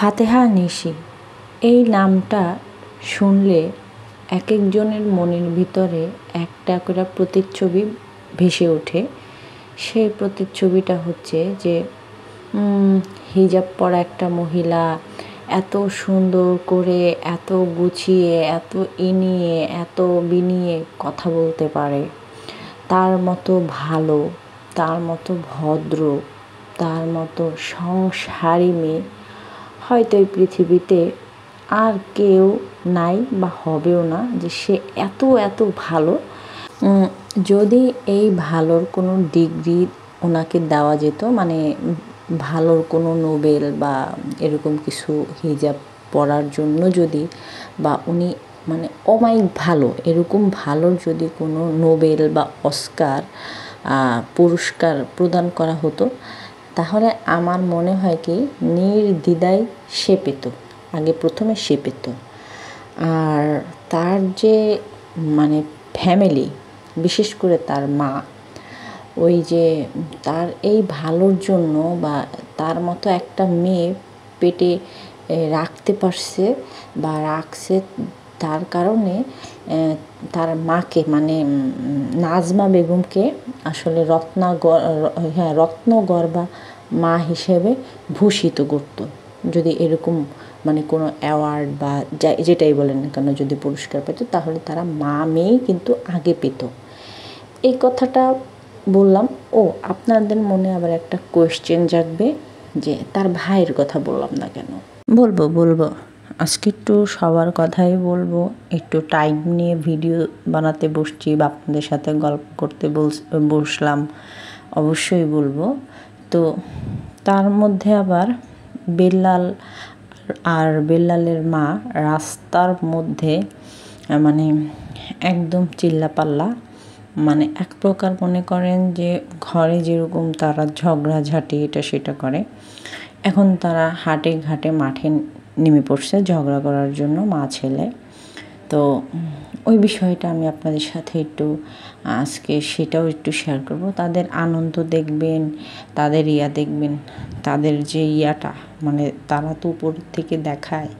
ফাতেহা নিশি এই নামটা শুনলে এক একজনের মনের ভিতরে একটা করে প্রতিচ্ছবি ভেসে ওঠে সেই প্রতিচ্ছবিটা হচ্ছে যে হিজাব পরা একটা মহিলা এত সুন্দর করে এত গুছিয়ে এত এনিয়ে এত বিনিয়ে কথা বলতে পারে তার মতো ভালো তার মতো ভদ্র তার মতো সংসারী মেয়ে হয়তো এই পৃথিবীতে আর কেউ নাই বা হবেও না যে সে এত এত ভালো যদি এই ভালোর কোনো ডিগ্রি ওনাকে দেওয়া যেত মানে ভালোর কোনো নোবেল বা এরকম কিছু হিজাব পড়ার জন্য যদি বা উনি মানে অমায়িক ভালো এরকম ভালোর যদি কোনো নোবেল বা অস্কার পুরস্কার প্রদান করা হতো তাহলে আমার মনে হয় কি নির্দিদায় সে পেত আগে প্রথমে সে পেত আর তার যে মানে ফ্যামিলি বিশেষ করে তার মা ওই যে তার এই ভালোর জন্য বা তার মতো একটা মেয়ে পেটে রাখতে পারছে বা রাখছে তার কারণে তার মাকে মানে নাজমা বেগমকে আসলে রত্না হ্যাঁ রত্নগর্বা মা হিসেবে ভূষিত করত যদি এরকম মানে কোনো অ্যাওয়ার্ড বা যাই যেটাই বলেন না কেন যদি পুরস্কার পেত তাহলে তারা মা মেয়েই কিন্তু আগে পেত এই কথাটা বললাম ও আপনাদের মনে আবার একটা কোয়েশ্চেন জাগবে যে তার ভাইয়ের কথা বললাম না কেন বলবো বলবো আজকে একটু সবার কথাই বলবো একটু টাইম নিয়ে ভিডিও বানাতে বসছি বা আপনাদের সাথে গল্প করতে বসলাম অবশ্যই বলবো তো তার মধ্যে আবার বেল্লাল আর বেল্লালের মা রাস্তার মধ্যে মানে একদম চিল্লাপাল্লা মানে এক প্রকার মনে করেন যে ঘরে যেরকম তারা ঝগড়াঝাটি এটা সেটা করে এখন তারা হাটে ঘাটে মাঠে নেমে পড়ছে ঝগড়া করার জন্য মা ছেলে তো ওই বিষয়টা আমি আপনাদের সাথে একটু আজকে সেটাও একটু শেয়ার করব তাদের আনন্দ দেখবেন তাদের ইয়া দেখবেন তাদের যে ইয়াটা মানে তারা তো উপর থেকে দেখায়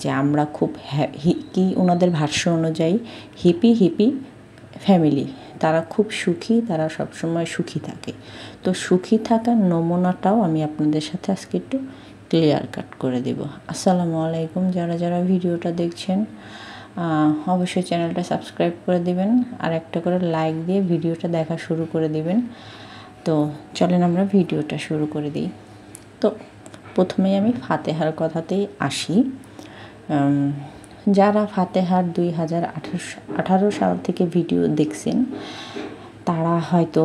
যে আমরা খুব কি ওনাদের ভাষ্য অনুযায়ী হিপি হিপি ফ্যামিলি তারা খুব সুখী তারা সবসময় সুখী থাকে তো সুখী থাকার নমুনাটাও আমি আপনাদের সাথে আজকে একটু ক্লিয়ার কাট করে দেব আসসালামু আলাইকুম যারা যারা ভিডিওটা দেখছেন অবশ্যই চ্যানেলটা সাবস্ক্রাইব করে দিবেন আর একটা করে লাইক দিয়ে ভিডিওটা দেখা শুরু করে দিবেন তো চলেন আমরা ভিডিওটা শুরু করে দিই তো প্রথমেই আমি ফাতেহার কথাতেই আসি যারা ফাতেহার দুই হাজার আঠারো সাল থেকে ভিডিও দেখছেন তারা হয়তো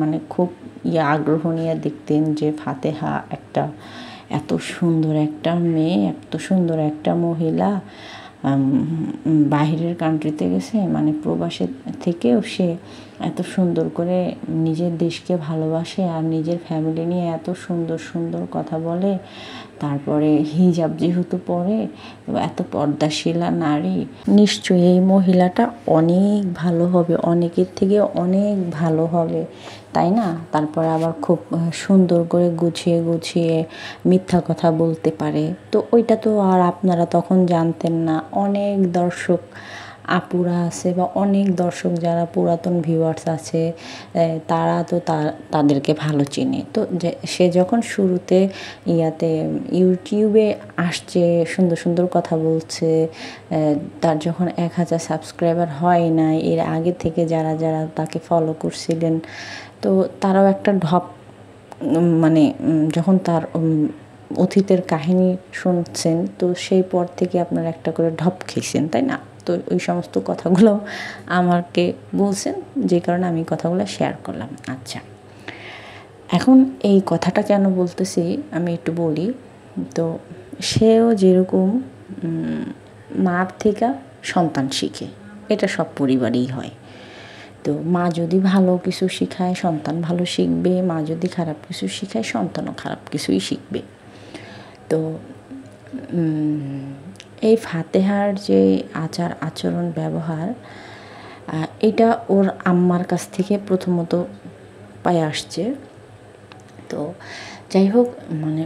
মানে খুব ইয়ে আগ্রহ নিয়ে দেখতেন যে ফাতেহা একটা এত সুন্দর একটা মেয়ে এত সুন্দর একটা মহিলা বাহিরের কান্ট্রিতে গেছে মানে প্রবাসে থেকেও সে এত সুন্দর করে নিজের দেশকে ভালোবাসে আর নিজের ফ্যামিলি নিয়ে এত সুন্দর সুন্দর কথা বলে তারপরে হিজাব যেহেতু পরে এত পর্দাশীলা নারী নিশ্চয়ই এই মহিলাটা অনেক ভালো হবে অনেকের থেকে অনেক ভালো হবে তাই না তারপরে আবার খুব সুন্দর করে গুছিয়ে গুছিয়ে মিথ্যা কথা বলতে পারে তো ওইটা তো আর আপনারা তখন জানতেন না অনেক দর্শক আপুরা আছে বা অনেক দর্শক যারা পুরাতন ভিউয়ার্স আছে তারা তো তাদেরকে ভালো চিনে তো যে সে যখন শুরুতে ইয়াতে ইউটিউবে আসছে সুন্দর সুন্দর কথা বলছে তার যখন এক হাজার সাবস্ক্রাইবার হয় না এর আগে থেকে যারা যারা তাকে ফলো করছিলেন তো তারাও একটা ঢপ মানে যখন তার অতীতের কাহিনী শুনছেন তো সেই পর থেকে আপনারা একটা করে ঢপ খেয়েছেন তাই না তো ওই সমস্ত কথাগুলো আমাকে বলছেন যে কারণে আমি কথাগুলো শেয়ার করলাম আচ্ছা এখন এই কথাটা কেন বলতেছি আমি একটু বলি তো সেও যেরকম মার থেকে সন্তান শিখে এটা সব পরিবারেই হয় তো মা যদি ভালো কিছু শেখায় সন্তান ভালো শিখবে মা যদি খারাপ কিছু শেখায় সন্তানও খারাপ কিছুই শিখবে তো এই ফাতেহার যে আচার আচরণ ব্যবহার এটা ওর আম্মার কাছ থেকে প্রথমত পায়ে আসছে তো যাই হোক মানে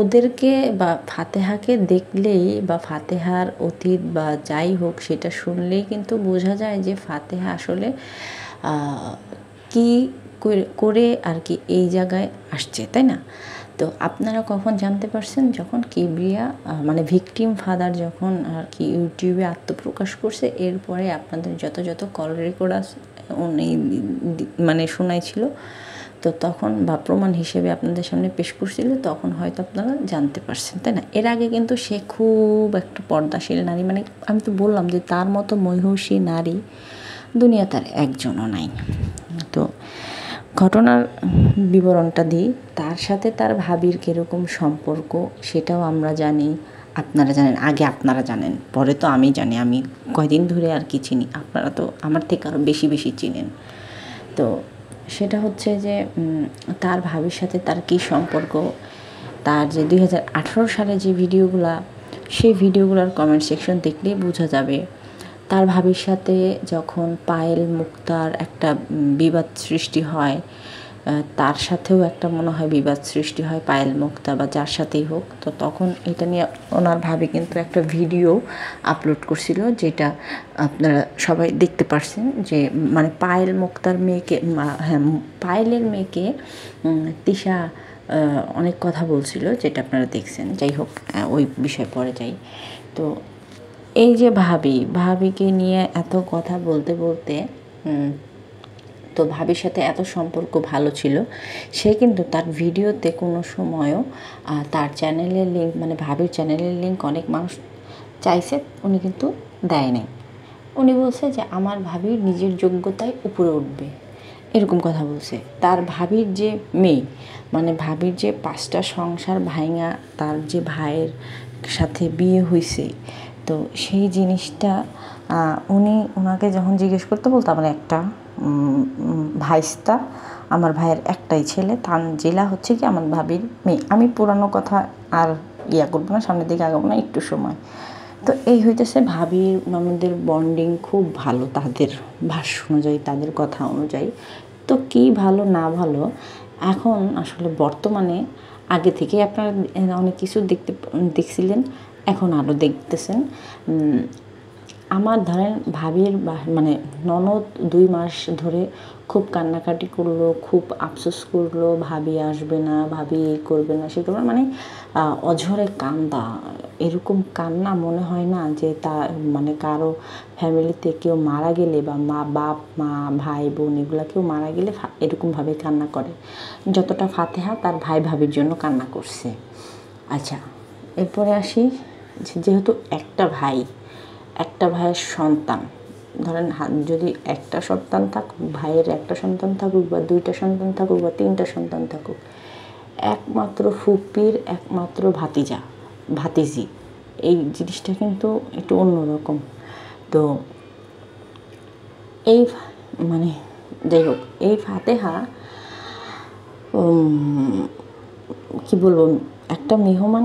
ওদেরকে বা ফাতেহাকে দেখলেই বা ফাতেহার অতীত বা যাই হোক সেটা শুনলেই কিন্তু বোঝা যায় যে ফাতেহা আসলে কি করে আর কি এই জায়গায় আসছে তাই না তো আপনারা কখন জানতে পারছেন যখন কিবরিয়া মানে ভিকটিম ফাদার যখন আর কি ইউটিউবে আত্মপ্রকাশ করছে এরপরে আপনাদের যত যত কল রেকর্ড আছে উনি মানে শোনাইছিল তো তখন বা প্রমাণ হিসেবে আপনাদের সামনে পেশ করছিল তখন হয়তো আপনারা জানতে পারছেন তাই না এর আগে কিন্তু সে খুব একটা পর্দাশীল নারী মানে আমি তো বললাম যে তার মতো মহিষী নারী দুনিয়া তার একজনও নাই তো ঘটনার বিবরণটা দিই তার সাথে তার ভাবির কীরকম সম্পর্ক সেটাও আমরা জানি আপনারা জানেন আগে আপনারা জানেন পরে তো আমি জানি আমি কয়দিন ধরে আর কি চিনি আপনারা তো আমার থেকে আরও বেশি বেশি চিনেন তো সেটা হচ্ছে যে তার ভাবির সাথে তার কি সম্পর্ক তার যে দুই সালে যে ভিডিওগুলা সেই ভিডিওগুলোর কমেন্ট সেকশন দেখলেই বোঝা যাবে তার ভাবির সাথে যখন পায়েল মুক্তার একটা বিবাদ সৃষ্টি হয় তার সাথেও একটা মনে হয় বিবাদ সৃষ্টি হয় পায়েল মুক্তা বা যার সাথেই হোক তো তখন এটা নিয়ে ওনার ভাবি কিন্তু একটা ভিডিও আপলোড করছিল যেটা আপনারা সবাই দেখতে পারছেন যে মানে পায়েল মুক্তার মেয়েকে হ্যাঁ পায়েলের মেয়েকে তিশা অনেক কথা বলছিল যেটা আপনারা দেখছেন যাই হোক ওই বিষয়ে পরে যাই তো এই যে ভাবি ভাবিকে নিয়ে এত কথা বলতে বলতে তো ভাবির সাথে এত সম্পর্ক ভালো ছিল সে কিন্তু তার ভিডিওতে কোনো সময়ও তার চ্যানেলের লিঙ্ক মানে ভাবির চ্যানেলের লিঙ্ক অনেক মানুষ চাইছে উনি কিন্তু দেয় নাই উনি বলছে যে আমার ভাবির নিজের যোগ্যতায় উপরে উঠবে এরকম কথা বলছে তার ভাবির যে মেয়ে মানে ভাবির যে পাঁচটা সংসার ভাইঙা তার যে ভাইয়ের সাথে বিয়ে হয়েছে তো সেই জিনিসটা উনি ওনাকে যখন জিজ্ঞেস করতে বলতো আমার একটা ভাইস্তা আমার ভাইয়ের একটাই ছেলে জেলা হচ্ছে কি আমার ভাবির মেয়ে আমি পুরানো কথা আর ইয়া করবো না সামনের দিকে আগাবো না একটু সময় তো এই হইতেছে ভাবির আমাদের বন্ডিং খুব ভালো তাদের ভাষ্য অনুযায়ী তাদের কথা অনুযায়ী তো কি ভালো না ভালো এখন আসলে বর্তমানে আগে থেকে আপনারা অনেক কিছু দেখতে দেখছিলেন এখন আরও দেখতেছেন আমার ধরেন ভাবির মানে ননদ দুই মাস ধরে খুব কান্নাকাটি করলো খুব আফসোস করলো ভাবি আসবে না ভাবি এই করবে না সে করবে মানে অঝরে কান্দা এরকম কান্না মনে হয় না যে তা মানে কারো ফ্যামিলিতে কেউ মারা গেলে বা মা বাপ মা ভাই বোন এগুলা কেউ মারা গেলে এরকমভাবে কান্না করে যতটা ফাতেহা তার ভাই ভাবির জন্য কান্না করছে আচ্ছা এরপরে আসি আচ্ছা, যেহেতু একটা ভাই একটা ভাইয়ের সন্তান ধরেন যদি একটা সন্তান থাকুক ভাইয়ের একটা সন্তান থাকুক বা দুইটা সন্তান থাকুক বা তিনটা সন্তান থাকুক একমাত্র ফুপির একমাত্র ভাতিজা ভাতিজি এই জিনিসটা কিন্তু একটু অন্যরকম তো এই মানে যাই হোক এই ফাতেহা কি বলবো একটা মেহমান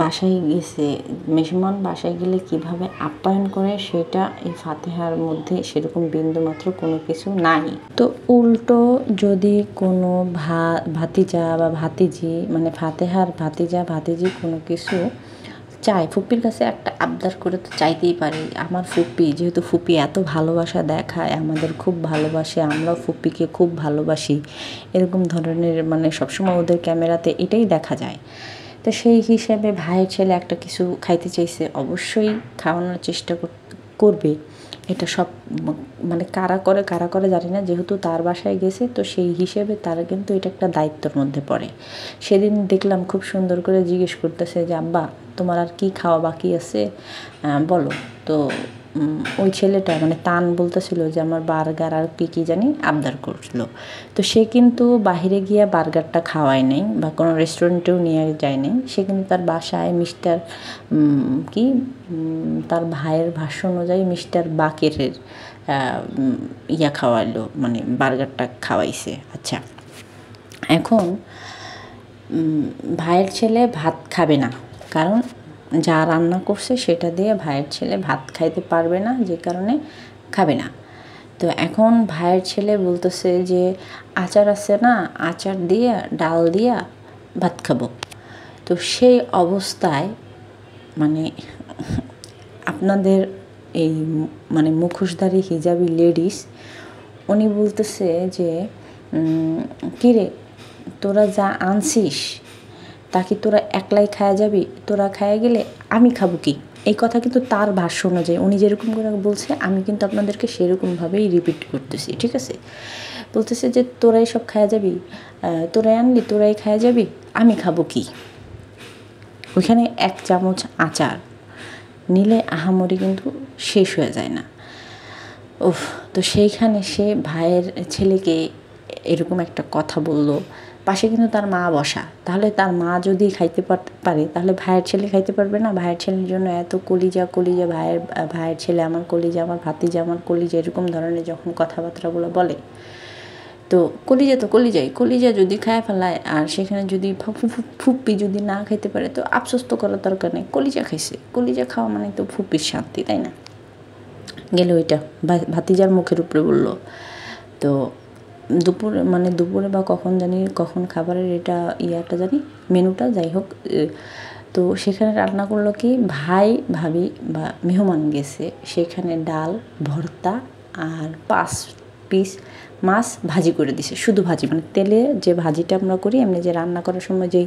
বাসায় গেছে মেসিমন বাসায় গেলে কিভাবে আপ্যায়ন করে সেটা এই ফাতেহার মধ্যে সেরকম বিন্দুমাত্র কোনো কিছু নাই তো উল্টো যদি কোনো ভা ভাতিজা বা ভাতিজি মানে ফাতেহার ভাতিজা ভাতিজি কোনো কিছু চায় ফুপির কাছে একটা আবদার করে তো চাইতেই পারি আমার ফুপি যেহেতু ফুপি এত ভালোবাসা দেখায় আমাদের খুব ভালোবাসে আমরাও ফুপিকে খুব ভালোবাসি এরকম ধরনের মানে সবসময় ওদের ক্যামেরাতে এটাই দেখা যায় তো সেই হিসাবে ভাইয়ের ছেলে একটা কিছু খাইতে চাইছে অবশ্যই খাওয়ানোর চেষ্টা করবে এটা সব মানে কারা করে কারা করে জানি না যেহেতু তার বাসায় গেছে তো সেই হিসেবে তার কিন্তু এটা একটা দায়িত্বর মধ্যে পড়ে সেদিন দেখলাম খুব সুন্দর করে জিজ্ঞেস করতেছে যে আব্বা তোমার আর কি খাওয়া বাকি আছে বলো তো ওই ছেলেটা মানে তান বলতেছিল যে আমার বার্গার আর কী কী জানি আবদার করছিল তো সে কিন্তু বাহিরে গিয়ে বার্গারটা খাওয়ায় নাই বা কোনো রেস্টুরেন্টেও নিয়ে যায় নাই সে কিন্তু তার বাসায় মিস্টার কি তার ভাইয়ের ভাষ্য অনুযায়ী মিস্টার বাকেরের ইয়া খাওয়াইলো মানে বার্গারটা খাওয়াইছে আচ্ছা এখন ভাইয়ের ছেলে ভাত খাবে না কারণ যা রান্না করছে সেটা দিয়ে ভাইয়ের ছেলে ভাত খাইতে পারবে না যে কারণে খাবে না তো এখন ভাইয়ের ছেলে বলতেছে যে আচার আছে না আচার দিয়া ডাল দিয়া ভাত খাবো তো সেই অবস্থায় মানে আপনাদের এই মানে মুখোশধারী হিজাবি লেডিস উনি বলতেছে যে কিরে তোরা যা আনছিস তাকে তোরা একলাই খায়া যাবি তোরা খায়া গেলে আমি খাবো কি এই কথা কিন্তু তার ভাষ্য অনুযায়ী উনি যেরকম করে বলছে আমি কিন্তু আপনাদেরকে সেরকমভাবেই রিপিট করতেছি ঠিক আছে বলতেছে যে তোরাই সব খায়া যাবি তোরাই আনলি তোরাই খায়া যাবি আমি খাবো কি ওইখানে এক চামচ আচার নিলে আহামরি কিন্তু শেষ হয়ে যায় না ও তো সেইখানে সে ভাইয়ের ছেলেকে এরকম একটা কথা বললো পাশে কিন্তু তার মা বসা তাহলে তার মা যদি খাইতে পারে তাহলে ভাইয়ের ছেলে খাইতে পারবে না ভাইয়ের ছেলের জন্য এত কলিজা কলিজা ভাইয়ের ভাইয়ের ছেলে আমার কলিজা আমার ভাতিজা আমার কলিজা এরকম ধরনের যখন কথাবার্তাগুলো বলে তো কলিজা তো কলিজাই কলিজা যদি খায় ফেলায় আর সেখানে যদি ফুপ্পি যদি না খাইতে পারে তো আফসোস তো করার দরকার নেই কলিজা খাইছে কলিজা খাওয়া মানে তো ফুপ্পির শান্তি তাই না গেল ওইটা ভাতিজার মুখের উপরে বললো তো দুপুর মানে দুপুরে বা কখন জানি কখন খাবারের এটা ইয়াটা জানি মেনুটা যাই হোক তো সেখানে রান্না করলো কি ভাই ভাবি বা মেহমান গেছে সেখানে ডাল ভর্তা আর পাঁচ পিস মাছ ভাজি করে দিছে শুধু ভাজি মানে তেলে যে ভাজিটা আমরা করি এমনি যে রান্না করার সময় যেই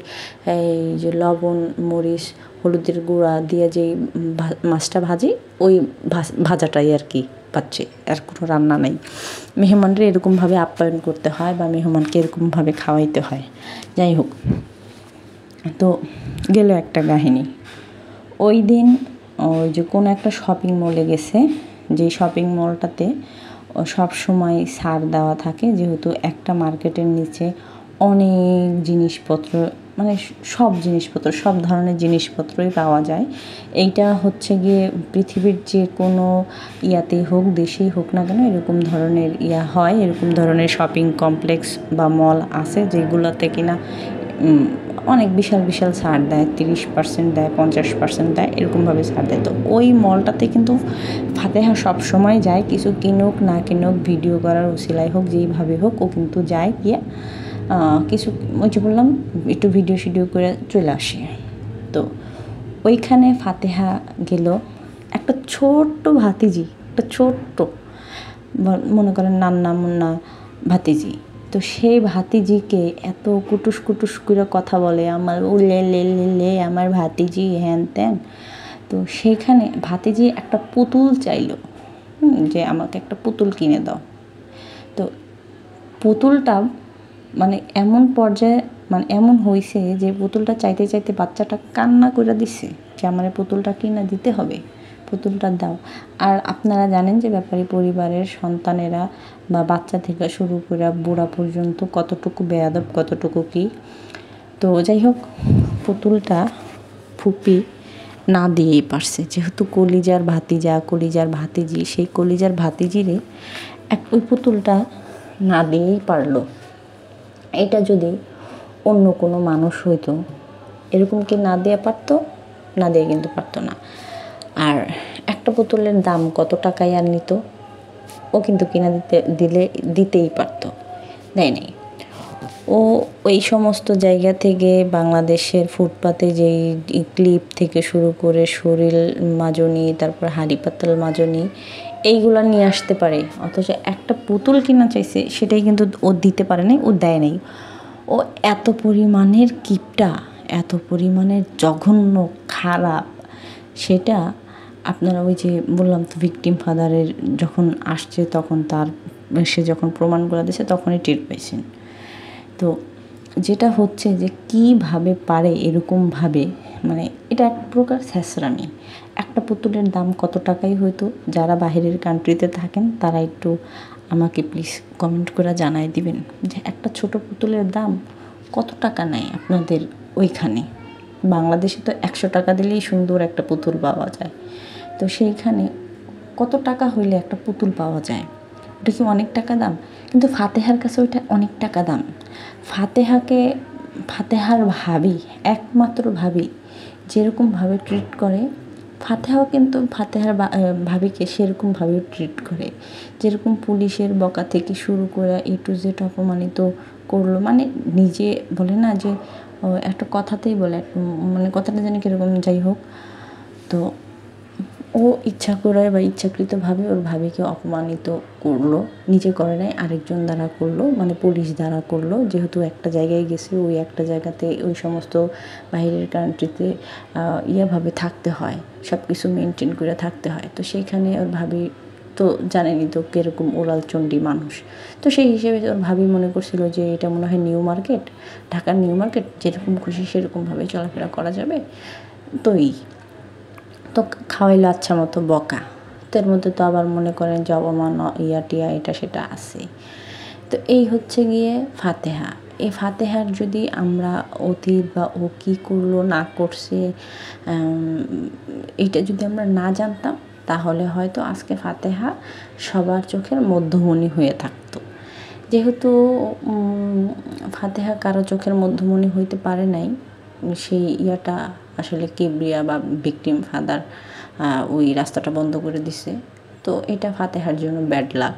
এই যে লবণ মরিচ হলুদের গুঁড়া দিয়ে যেই মাছটা ভাজি ওই ভাজাটাই আর কি পাচ্ছে আর কোনো রান্না নেই মেহমানরা এরকমভাবে আপ্যায়ন করতে হয় বা মেহমানকে এরকমভাবে খাওয়াইতে হয় যাই হোক তো গেল একটা কাহিনী ওই দিন ওই যে কোনো একটা শপিং মলে গেছে যে শপিং মলটাতে সব সময় ছাড় দেওয়া থাকে যেহেতু একটা মার্কেটের নিচে অনেক জিনিসপত্র মানে সব জিনিসপত্র সব ধরনের জিনিসপত্রই পাওয়া যায় এইটা হচ্ছে গিয়ে পৃথিবীর যে কোনো ইয়াতে হোক দেশেই হোক না কেন এরকম ধরনের ইয়া হয় এরকম ধরনের শপিং কমপ্লেক্স বা মল আছে যেগুলোতে কিনা অনেক বিশাল বিশাল ছাড় দেয় তিরিশ পার্সেন্ট দেয় পঞ্চাশ পার্সেন্ট দেয় এরকমভাবে ছাড় দেয় তো ওই মলটাতে কিন্তু ফাতেহা সবসময় যায় কিছু কিনুক না কিনুক ভিডিও করার ও সেলাই হোক যেইভাবে হোক ও কিন্তু যায় গিয়ে কিছু ওই যে বললাম একটু ভিডিও শিডিও করে চলে আসি তো ওইখানে ফাতেহা গেল একটা ছোট্ট ভাতিজি একটা ছোট্ট মনে করেন নান্না মুন্না ভাতিজি তো সেই ভাতিজিকে এত কুটুস কুটুস করে কথা বলে আমার ও লে লে লে আমার ভাতিজি হ্যান ত্যান তো সেইখানে ভাতিজি একটা পুতুল চাইল যে আমাকে একটা পুতুল কিনে দাও তো পুতুলটা মানে এমন পর্যায়ে মানে এমন হয়েছে যে পুতুলটা চাইতে চাইতে বাচ্চাটা কান্না করে দিছে যে আমার পুতুলটা কিনা দিতে হবে পুতুলটা দাও আর আপনারা জানেন যে ব্যাপারী পরিবারের সন্তানেরা বা বাচ্চা থেকে শুরু করে বুড়া পর্যন্ত কতটুকু বেয়াদব কতটুকু কী তো যাই হোক পুতুলটা ফুপি না দিয়েই পারছে যেহেতু কলিজার ভাতিজা কলিজার ভাতিজি সেই কলিজার ভাতিজিরে এক ওই পুতুলটা না দিয়েই পারলো এটা যদি অন্য কোনো মানুষ হইতো এরকম কি না দেওয়া পারতো না দিয়ে কিন্তু পারতো না আর একটা বোতলের দাম কত টাকায় আর নিত ও কিন্তু কিনা দিতে দিলে দিতেই পারতো দেয় নাই ও এই সমস্ত জায়গা থেকে বাংলাদেশের ফুটপাতে যেই ক্লিপ থেকে শুরু করে শরীর মাজনি তারপর হাড়িপাতাল পাতাল মাজনি এইগুলো নিয়ে আসতে পারে অথচ একটা পুতুল কিনা চাইছে সেটাই কিন্তু ও দিতে পারে নাই ও দেয় নাই ও এত পরিমাণের কিপটা এত পরিমাণের জঘন্য খারাপ সেটা আপনারা ওই যে বললাম তো ভিকটিম ফাদারের যখন আসছে তখন তার সে যখন প্রমাণগুলো দিয়েছে তখনই টের পাইছেন তো যেটা হচ্ছে যে কীভাবে পারে এরকমভাবে মানে এটা এক প্রকার স্যাঁচরামি একটা পুতুলের দাম কত টাকাই হয়তো যারা বাহিরের কান্ট্রিতে থাকেন তারা একটু আমাকে প্লিজ কমেন্ট করে জানাই দিবেন যে একটা ছোট পুতুলের দাম কত টাকা নেয় আপনাদের ওইখানে বাংলাদেশে তো একশো টাকা দিলেই সুন্দর একটা পুতুল পাওয়া যায় তো সেইখানে কত টাকা হইলে একটা পুতুল পাওয়া যায় ওটা কি অনেক টাকা দাম কিন্তু ফাতেহার কাছে ওইটা অনেক টাকা দাম ফাতেহাকে ফাতেহার ভাবি একমাত্র ভাবি যেরকমভাবে ট্রিট করে ফাতেহাও কিন্তু ফাতেহার ভাবিকে সেরকমভাবে ট্রিট করে যেরকম পুলিশের বকা থেকে শুরু করে এ টু জেড অপমানিত করলো মানে নিজে বলে না যে একটা কথাতেই বলে মানে কথাটা যেন কীরকম যাই হোক তো ও ইচ্ছা করে বা ইচ্ছাকৃতভাবে ওর ভাবিকে অপমানিত করলো নিজে করে নাই আরেকজন দ্বারা করলো মানে পুলিশ দ্বারা করলো যেহেতু একটা জায়গায় গেছে ওই একটা জায়গাতে ওই সমস্ত বাইরের কান্ট্রিতে ইয়াভাবে থাকতে হয় সব কিছু মেনটেন করে থাকতে হয় তো সেইখানে ওর ভাবি তো জানেনি তো কীরকম ওরাল চণ্ডী মানুষ তো সেই হিসেবে ওর ভাবি মনে করছিল যে এটা মনে হয় নিউ মার্কেট ঢাকার নিউ মার্কেট যেরকম খুশি সেরকমভাবে চলাফেরা করা যাবে তো এই তো খাওয়াইলো আচ্ছা মতো বকা তো এর মধ্যে তো আবার মনে করেন যে অবমান ইয়া টিয়া এটা সেটা আছে তো এই হচ্ছে গিয়ে ফাতেহা এই ফাতেহার যদি আমরা অতীত বা ও কী করলো না করছে এটা যদি আমরা না জানতাম তাহলে হয়তো আজকে ফাতেহা সবার চোখের মধ্যমণি হয়ে থাকতো যেহেতু ফাতেহা কারো চোখের মধ্যমণি হইতে পারে নাই সেই ইয়াটা আসলে কিবরিয়া বা ভিকটিম ফাদার ওই রাস্তাটা বন্ধ করে দিছে তো এটা ফাতেহার জন্য ব্যাড লাক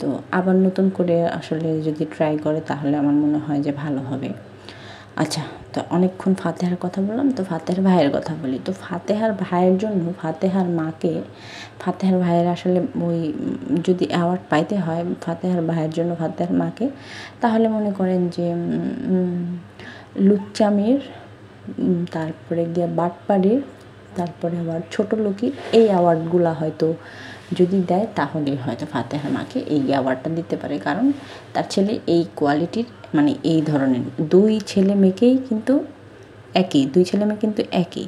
তো আবার নতুন করে আসলে যদি ট্রাই করে তাহলে আমার মনে হয় যে ভালো হবে আচ্ছা তো অনেকক্ষণ ফাতেহার কথা বললাম তো ফাতেহার ভাইয়ের কথা বলি তো ফাতেহার ভাইয়ের জন্য ফাতেহার মাকে ফাতেহার ভাইয়ের আসলে ওই যদি অ্যাওয়ার্ড পাইতে হয় ফাতেহার ভাইয়ের জন্য ফাতেহার মাকে তাহলে মনে করেন যে লুচ্চামির তারপরে গিয়ে বাটপাড়ে তারপরে আবার ছোট লোকের এই অ্যাওয়ার্ডগুলো হয়তো যদি দেয় তাহলে হয়তো ফাতেহার মাকে এই অ্যাওয়ার্ডটা দিতে পারে কারণ তার ছেলে এই কোয়ালিটির মানে এই ধরনের দুই ছেলে মেয়েকেই কিন্তু একই দুই ছেলে মেয়ে কিন্তু একই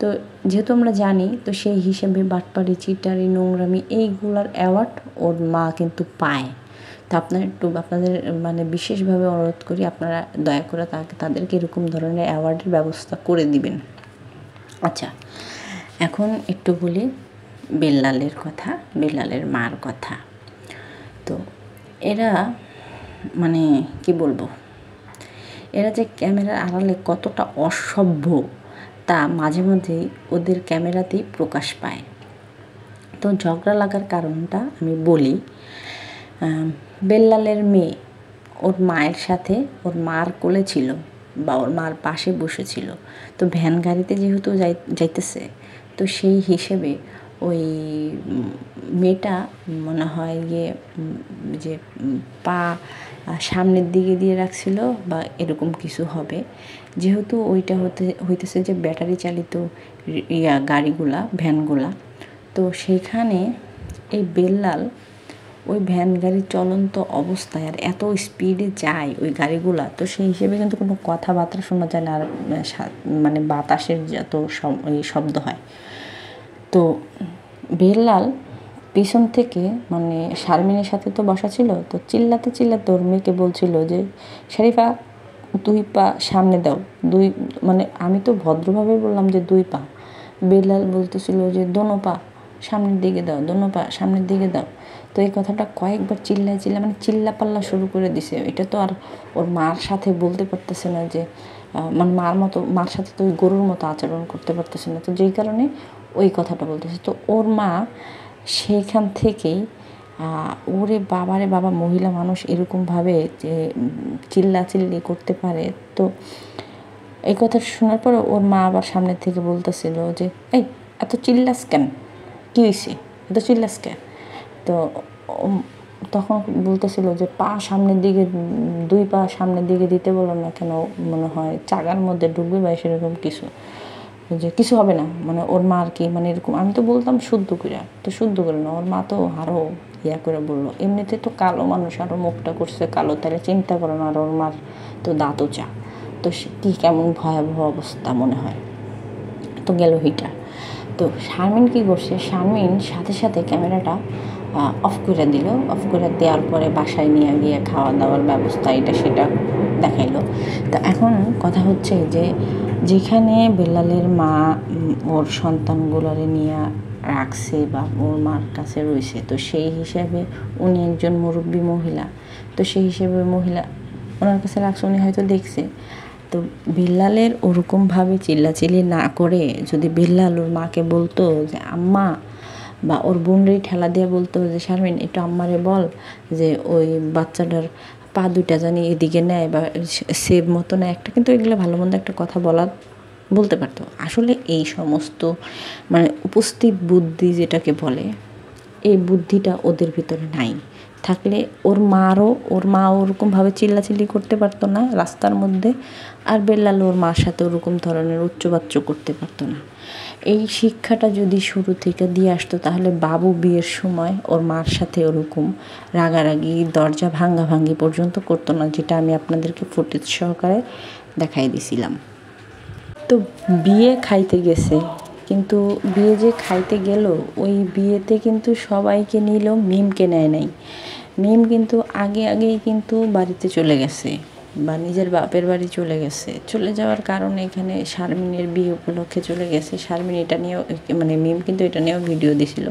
তো যেহেতু আমরা জানি তো সেই হিসেবে বাটপাড়ি চিটারি নোংরামি এইগুলার অ্যাওয়ার্ড ওর মা কিন্তু পায় তা আপনার একটু আপনাদের মানে বিশেষভাবে অনুরোধ করি আপনারা দয়া করে তাকে তাদেরকে এরকম ধরনের অ্যাওয়ার্ডের ব্যবস্থা করে দিবেন আচ্ছা এখন একটু বলি বেল্লালের কথা বেল্লালের মার কথা তো এরা মানে কি বলবো এরা যে ক্যামেরার আড়ালে কতটা অসভ্য তা মাঝে মাঝেই ওদের ক্যামেরাতেই প্রকাশ পায় তো ঝগড়া লাগার কারণটা আমি বলি বেল্লালের মেয়ে ওর মায়ের সাথে ওর মার কোলে ছিল বা ওর মার পাশে বসেছিল তো ভ্যান গাড়িতে যেহেতু যাই যাইতেছে তো সেই হিসেবে ওই মেয়েটা মনে হয় গিয়ে যে পা সামনের দিকে দিয়ে রাখছিল বা এরকম কিছু হবে যেহেতু ওইটা হতে হইতেছে যে ব্যাটারি চালিত ইয়া গাড়িগুলা ভ্যানগুলা তো সেইখানে এই বেল্লাল ওই ভ্যান গাড়ি চলন্ত অবস্থায় আর এত স্পিডে যায় ওই গাড়িগুলা তো সেই হিসেবে কিন্তু কোনো কথাবার্তা শোনা যায় না আর মানে, মানে বাতাসের যত শব্দ হয় তো বেরলাল পিছন থেকে মানে শারমিনের সাথে তো বসা ছিল তো চিল্লাতে চিল্লাতে ওর মেয়েকে বলছিল যে শরীফা দুই পা সামনে দাও দুই মানে আমি তো ভদ্রভাবে বললাম যে দুই পা বেরলাল বলতেছিল যে দোনো পা সামনের দিকে দাও দোনো পা সামনের দিকে দাও তো এই কথাটা কয়েকবার চিল্লায় চিল্লা মানে চিল্লা পাল্লা শুরু করে দিছে এটা তো আর ওর মার সাথে বলতে পারতেছে না যে মানে মার মতো মার সাথে তো ওই গরুর মতো আচরণ করতে পারতেছে না তো যেই কারণে ওই কথাটা বলতেছে তো ওর মা সেইখান থেকেই ওরে বাবারে বাবা মহিলা মানুষ এরকমভাবে যে চিল্লা চিল্লি করতে পারে তো এই কথা শোনার পর ওর মা আবার সামনের থেকে বলতেছিল যে এই এত চিল্লাস কেন কী হয়েছে এত চিল্লাস কেন তো তখন বলতেছিল যে পা সামনের দিকে দুই পা সামনের দিকে দিতে বলো না কেন মনে হয় চাগার মধ্যে ডুববে বা সেরকম কিছু যে কিছু হবে না মানে ওর মা আর কি মানে এরকম আমি তো বলতাম শুদ্ধ করে তো শুদ্ধ করে না ওর মা তো আরও ইয়া করে বললো এমনিতে তো কালো মানুষ আরও মুখটা করছে কালো তাহলে চিন্তা করো না আর ওর মার তো দাঁতও চা তো সে কি কেমন ভয়াবহ অবস্থা মনে হয় তো গেল হিটার তো শারমিন কি করছে শারমিন সাথে সাথে ক্যামেরাটা অফ করে দিল অফ করে দেওয়ার পরে বাসায় নিয়ে গিয়ে খাওয়া দাওয়ার ব্যবস্থা এটা সেটা দেখাইলো তো এখন কথা হচ্ছে যে যেখানে বেলালের মা ওর সন্তানগুলোরে নিয়ে রাখছে বা ওর মার কাছে রয়েছে তো সেই হিসাবে উনি একজন মুরব্বী মহিলা তো সেই হিসেবে মহিলা ওনার কাছে রাখছে উনি হয়তো দেখছে তো বিল্লালের ওরকমভাবে চিল্লাচিল্লি না করে যদি বিল্লাল ওর মাকে বলতো যে আম্মা বা ওর বোনরেই ঠেলা দিয়ে বলতো যে শারমিন একটু আম্মারে বল যে ওই বাচ্চাটার পা দুইটা জানি এদিকে নেয় বা সেভ মতো নেয় একটা কিন্তু এগুলো ভালো মন্দ একটা কথা বলা বলতে পারতো আসলে এই সমস্ত মানে উপস্থিত বুদ্ধি যেটাকে বলে এই বুদ্ধিটা ওদের ভিতরে নাই থাকলে ওর মারও ওর মা ওরকমভাবে চিল্লাচিল্লি করতে পারতো না রাস্তার মধ্যে আর বেল্লাল ওর মার সাথে ওরকম ধরনের উচ্চবাচ্য করতে পারতো না এই শিক্ষাটা যদি শুরু থেকে দিয়ে আসতো তাহলে বাবু বিয়ের সময় ওর মার সাথে ওরকম রাগারাগি দরজা ভাঙ্গা ভাঙ্গি পর্যন্ত করতো না যেটা আমি আপনাদেরকে ফুটেজ সহকারে দেখাই দিছিলাম তো বিয়ে খাইতে গেছে কিন্তু বিয়ে যে খাইতে গেল ওই বিয়েতে কিন্তু সবাইকে নিল মিমকে নেয় নাই মিম কিন্তু আগে আগেই কিন্তু বাড়িতে চলে গেছে বা নিজের বাপের বাড়ি চলে গেছে চলে যাওয়ার কারণে এখানে শারমিনের বিয়ে উপলক্ষে চলে গেছে শারমিন এটা নিয়েও মানে মিম কিন্তু এটা নিয়েও ভিডিও দিছিল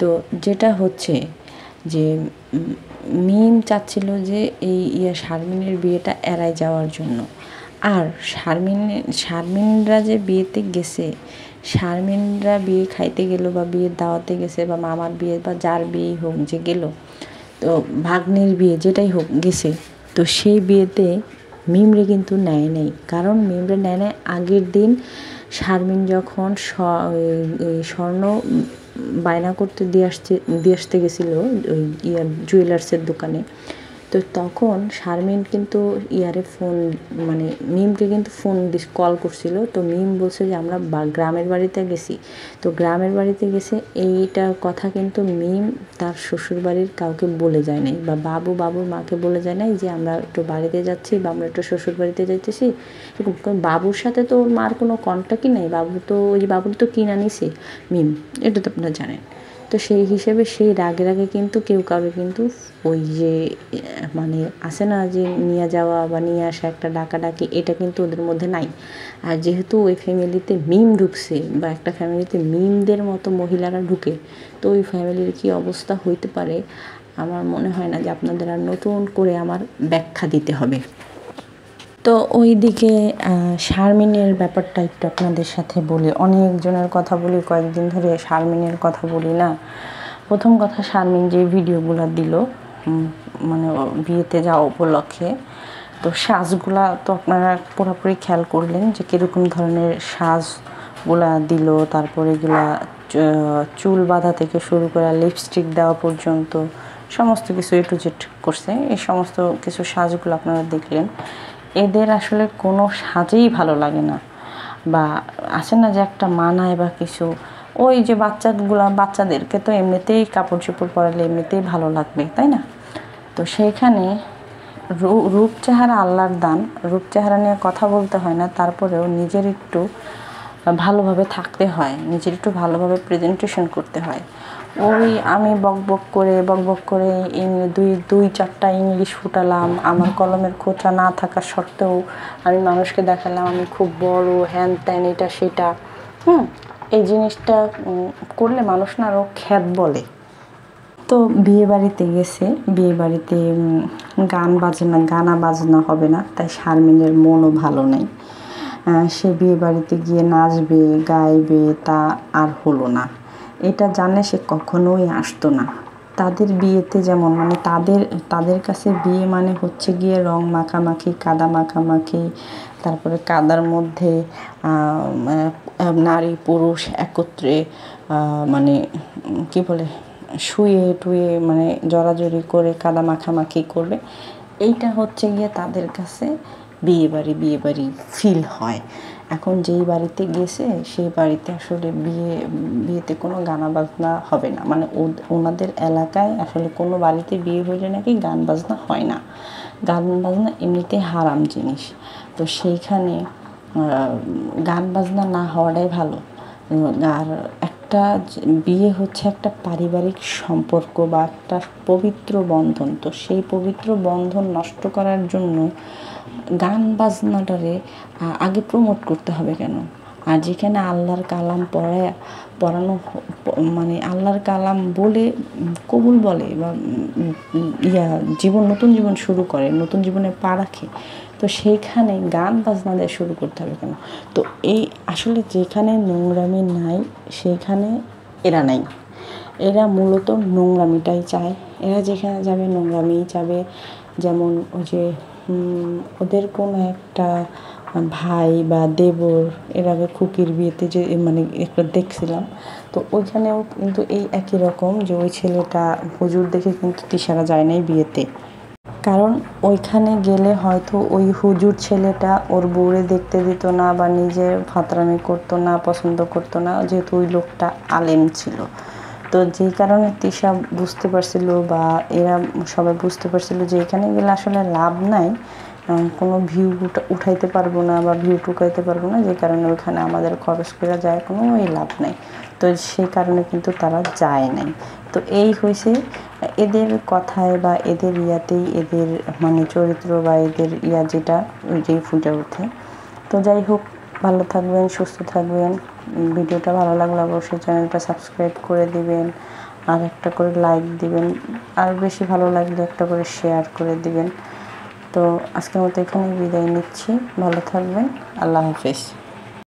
তো যেটা হচ্ছে যে মিম চাচ্ছিল যে এই ইয়া শারমিনের বিয়েটা এড়ায় যাওয়ার জন্য আর শারমিন শারমিনরা যে বিয়েতে গেছে শারমিনরা বিয়ে খাইতে গেল বা বিয়ের দাওয়াতে গেছে বা মামার বিয়ে বা যার বিয়েই হোক যে গেল তো ভাগ্নের বিয়ে যেটাই হোক গেছে তো সেই বিয়েতে মিমরে কিন্তু নেয় নেই কারণ মিমরে নেয় নেয় আগের দিন শারমিন যখন স্বর্ণ বায়না করতে দিয়ে আসছে দিয়ে আসতে গেছিলো ওই ইয়ার জুয়েলার্সের দোকানে তো তখন শারমিন কিন্তু ইয়ারে ফোন মানে মিমকে কিন্তু ফোন কল করছিল তো মিম বলছে যে আমরা গ্রামের বাড়িতে গেছি তো গ্রামের বাড়িতে গেছে এইটা কথা কিন্তু মিম তার শ্বশুর বাড়ির কাউকে বলে যায় নাই বা বাবু বাবুর মাকে বলে যায় নাই যে আমরা একটু বাড়িতে যাচ্ছি বা আমরা একটু শ্বশুর বাড়িতে যাইতেছি বাবুর সাথে তো ওর মার কোনো কন্ট্যাক্টই নাই বাবু তো ওই বাবুর তো কিনা নিছে মিম এটা তো আপনারা জানেন তো সেই হিসেবে সেই রাগে রাগে কিন্তু কেউ কারো কিন্তু ওই যে মানে আসে না যে নিয়ে যাওয়া বা নিয়ে আসা একটা ডাকাডাকি এটা কিন্তু ওদের মধ্যে নাই আর যেহেতু ওই ফ্যামিলিতে মিম ঢুকছে বা একটা ফ্যামিলিতে মিমদের মতো মহিলারা ঢুকে তো ওই ফ্যামিলির কি অবস্থা হইতে পারে আমার মনে হয় না যে আপনাদের আর নতুন করে আমার ব্যাখ্যা দিতে হবে তো ওই দিকে শারমিনের ব্যাপারটা একটু আপনাদের সাথে বলি অনেকজনের কথা বলি কয়েকদিন ধরে শারমিনের কথা বলি না প্রথম কথা শারমিন যে ভিডিওগুলো দিল মানে বিয়েতে যাওয়া উপলক্ষে তো সাজগুলা তো আপনারা পুরোপুরি খেয়াল করলেন যে কীরকম ধরনের সাজগুলা দিল তারপরে এগুলা চুল বাঁধা থেকে শুরু করা লিপস্টিক দেওয়া পর্যন্ত সমস্ত কিছু একটু জেট করছে এই সমস্ত কিছু সাজগুলো আপনারা দেখলেন এদের আসলে কোনো সাজেই ভালো লাগে না বা আসে না যে একটা মানায় বা কিছু ওই যে বাচ্চাগুলা বাচ্চাদেরকে তো এমনিতেই কাপড় চোপড় পরালে এমনিতেই ভালো লাগবে তাই না তো সেইখানে রূপ চেহারা আল্লাহর দান রূপ চেহারা নিয়ে কথা বলতে হয় না তারপরেও নিজের একটু ভালোভাবে থাকতে হয় নিজের একটু ভালোভাবে প্রেজেন্টেশন করতে হয় ওই আমি বকবক করে বকবক করে দুই দুই চারটা ইংলিশ ফুটালাম আমার কলমের খোঁচা না থাকা সত্ত্বেও আমি মানুষকে দেখালাম আমি খুব বড় হ্যান ত্যান এটা সেটা হুম এই জিনিসটা করলে মানুষ না আরও খ্যাত বলে তো বিয়ে বাড়িতে গেছে বিয়ে বাড়িতে গান বাজনা গানা বাজনা হবে না তাই শারমিনের মনও ভালো নেই সে বিয়ে বাড়িতে গিয়ে নাচবে গাইবে তা আর হলো না এটা জানলে সে কখনোই আসতো না তাদের বিয়েতে যেমন মানে তাদের তাদের কাছে বিয়ে মানে হচ্ছে গিয়ে রং মাখামাখি কাদা মাখামাখি তারপরে কাদার মধ্যে মানে, নারী পুরুষ একত্রে মানে কি বলে শুয়ে টুয়ে মানে জড়াজড়ি করে কাদা মাখামাখি করবে এইটা হচ্ছে গিয়ে তাদের কাছে বিয়ে বাড়ি বিয়ে বাড়ি ফিল হয় এখন যেই বাড়িতে গেছে সেই বাড়িতে আসলে বিয়ে বিয়েতে কোনো গানা বাজনা হবে না মানে ওনাদের এলাকায় আসলে কোনো বাড়িতে বিয়ে হলে নাকি গান বাজনা হয় না গান বাজনা এমনিতেই হারাম জিনিস তো সেইখানে গান বাজনা না হওয়াটাই ভালো আর একটা বিয়ে হচ্ছে একটা পারিবারিক সম্পর্ক বা একটা পবিত্র বন্ধন তো সেই পবিত্র বন্ধন নষ্ট করার জন্য গান বাজনাটারে আগে প্রমোট করতে হবে কেন আর যেখানে আল্লাহর কালাম পড়ায় পড়ানো মানে আল্লাহর কালাম বলে কবুল বলে বা ইয়া জীবন নতুন জীবন শুরু করে নতুন জীবনে পা রাখে তো সেইখানে গান বাজনা দিয়ে শুরু করতে হবে কেন তো এই আসলে যেখানে নোংরামি নাই সেইখানে এরা নাই এরা মূলত নোংরামিটাই চায় এরা যেখানে যাবে নোংরামিই যাবে যেমন ওই যে ওদের কোনো একটা ভাই বা দেবর এর আগে খুকির বিয়েতে যে মানে একটা দেখছিলাম তো ওইখানেও কিন্তু এই একই রকম যে ওই ছেলেটা হুজুর দেখে কিন্তু তিসারা যায় নাই বিয়েতে কারণ ওইখানে গেলে হয়তো ওই হুজুর ছেলেটা ওর বউরে দেখতে দিত না বা নিজের ফাতরামি করতো না পছন্দ করতো না যেহেতু ওই লোকটা আলেম ছিল তো যেই কারণে তৃষা বুঝতে পারছিল বা এরা সবাই বুঝতে পারছিল যে এখানে গেলে আসলে লাভ নাই কোনো ভিউ উঠাইতে পারবো না বা ভিউ টুকাইতে পারবো না যে কারণে ওইখানে আমাদের খরচ করা যায় কোনো লাভ নাই তো সেই কারণে কিন্তু তারা যায় নাই তো এই হয়েছে এদের কথায় বা এদের ইয়াতেই এদের মানে চরিত্র বা এদের ইয়া যেটা যেই ফুটে ওঠে তো যাই হোক ভালো থাকবেন সুস্থ থাকবেন ভিডিওটা ভালো লাগলে অবশ্যই চ্যানেলটা সাবস্ক্রাইব করে দিবেন আর একটা করে লাইক দিবেন আর বেশি ভালো লাগলে একটা করে শেয়ার করে দিবেন তো আজকের মতো এখানে বিদায় নিচ্ছি ভালো থাকবেন আল্লাহ হাফিজ